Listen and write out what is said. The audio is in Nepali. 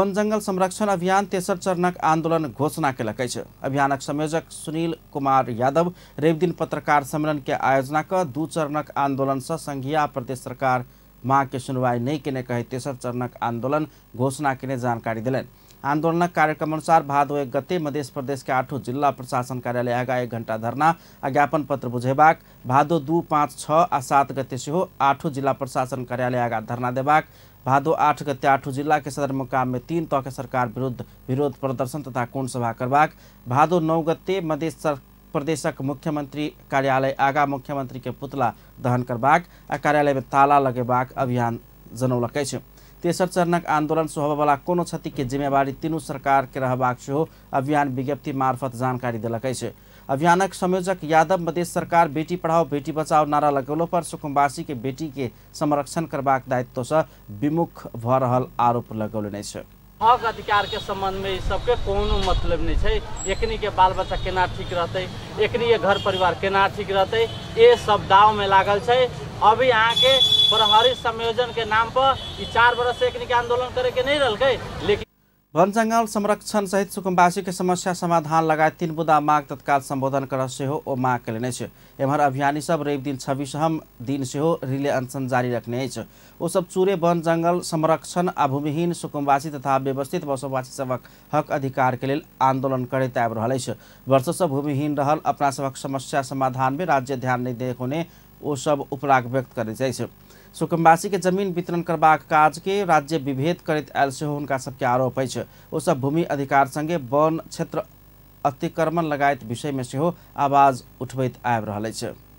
वन जङ्गल संरक्षण अभियान तेसर चरणक आन्दोलन घोषणा केलकै छ अभियानक संयोजक सुनील कुमार यादव रविदिन पत्रकार सम्मेलन के आयोजना दू चरणक आन्दोलनसँ सङ्घीय प्रदेश सरकार महा के सुनवाई नहीं केने कहे तेसर चरणक आंदोलन घोषणा केने जानकारी दिलन आंदोलनक अनुसार भादो एक गते मध्य प्रदेश के आठों जिला प्रशासन कार्यालय आगा एक घंटा धरना आ ज्ञापन पत्र बुझेबाक भादो दू पाँच छ आ सात गते से आठों जिला प्रशासन कार्यालय आगा धरना देबाक भादो आठ गते आठों जिला के सदर मुकाम में तीन तौके सरकार विरुद्ध विरोध प्रदर्शन तथा कोण सभा करबाक भादो नौ गते मध्य प्रदेशक मुख्यमन्त्री कार्यालय आगा मुख्यमंत्री के पुतला दहन करबाक आ कार्यालय ताला लगेबाक अभियान जनौलक छ तेसर चरणक आन्दोलन से वाला कोनो क्षति के जिम्मेवारी तीनू सरकार के रहबाक सेहो अभियान विज्ञप्ति मार्फत जानकारी देलकै अछि अभियानक संयोजक यादव मधेश सरकार बेटी पढ़ाओ बेटी बचाओ नारा लगौलो पर सुकुम्बासी के बेटी के संरक्षण करबाक दायित्व से विमुख भऽ रहल आरोप लगौलने छ हक अधिकारके संबंध में सबके को मतलब नहीं छै एकनीके बाल बच्चा केना ठीक रहतै एकनीके घर परिवार केना ठीक रहते ये सब दाव में लागल है अभी अहाँके प्रहरी के नाम पर चार वर्ष एकनीके आन्दोलन करैके नहि रहलकै लेकिन जङ्गल संरक्षण सहित सुकुम्बासीको समस्या समाधान लगायत तीन बुदा माग तत्काल सम्बोधन गर सेहो ओ माग केलने छ एम्हर अभियानी सब रवि दिन छब्बीसम दिन सेहो रिले अनसन जारी रखने अछि सब चुरे वन जङ्गल संरक्षण आ भूमिहीन सुकुम्बासी तथा व्यवस्थित बसोबासी सबक हक अधिकारके लेल आन्दोलन करैत आबि रहल अछि वर्षसँ भूमिहीन रहल अपना सबक समस्या समाधानमे राज्य ध्यान नै दिएको हुने वो सब उपराग व्यक्त करैत सुकम्बासी के जमीन वितरण काज के राज्य विभेद करैत आयल से हुनका सबके आरोप वो सब भूमि अधिकार संगे वन क्षेत्र अतिक्रमण लगात विषय में आवाज उठबैत आबि